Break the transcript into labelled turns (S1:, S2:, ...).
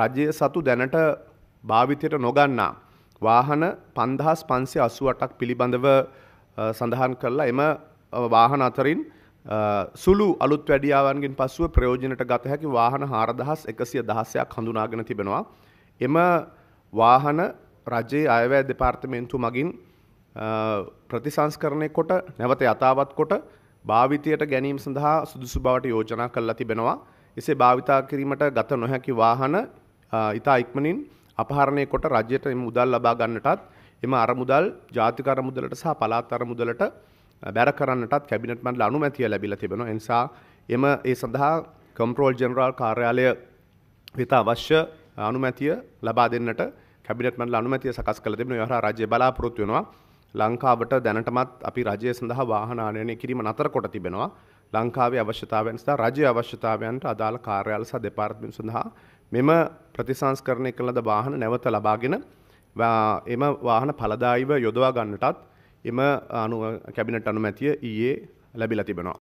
S1: රජය සතු දැනට භාවිතයට නොගන්නා. වාහන පන්දහස් පන්සේ අසුවටක් පිළිබඳව සඳහන් කරලා එම වාහන අතරින් සුළු අලුත් වැඩියාවන්ගෙන් පසුව ප්‍රයෝජනට ගත හැකි වාහන හාරදහස් එකසිය දහසයක් හඳුනාගෙන තිබෙනවා. එම වාහන රජයේ අයවැය දෙපාර්තමේන්තු මගින් ප්‍රතිසංස්කරණය කොට නැවත යථාවත් කොට භාවිතයට ගැනීම සඳහා සුදුසු බවට යෝජනා කරලා තිබෙනවා. එසේ භාවිතා කිරීමට ගත නොහැකි වාහන ඉතා ඉක්මනින් අපහරණය කොට රජ්‍යයට එම මුදල් ලබා ගන්නටත් එම අරමුදල් ජාතික අරමුදලට සහ පළාත් අරමුදලට බැර කරන්නටත් කැබිනට් මණ්ඩල අනුමැතිය ලැබිලා තිබෙනවා. ඒ නිසා එම ඒ සඳහා කම්ප්‍රෝල් ජෙනරාල් කාර්යාලය වෙත අවශ්‍ය අනුමැතිය ලබා දෙන්නට කැබිනට් මණ්ඩල අනුමැතිය සකස් කළ තිබෙනවා. ඒ හරහා රජය බලාපොරොත්තු වෙනවා. ලංකාවට දැනටමත් අපි රජය සඳහා වාහන ආනයනය කිරීම නතර කොට තිබෙනවා. ලංකාවේ අවශ්‍යතාවයන් සහ රජයේ අවශ්‍යතාවයන්ට අදාළ කාර්යාල සහ දෙපාර්තමේන්තු සඳහා මෙම ප්‍රතිසංස්කරණය කළද වාහන නැවත ලබාගෙන එම වාහන පලදායිව යොදවා ගන්නටත් එම අනුව කැබිනට අනුමැතිය ඊයේ ලැබිලා තිබෙනවා.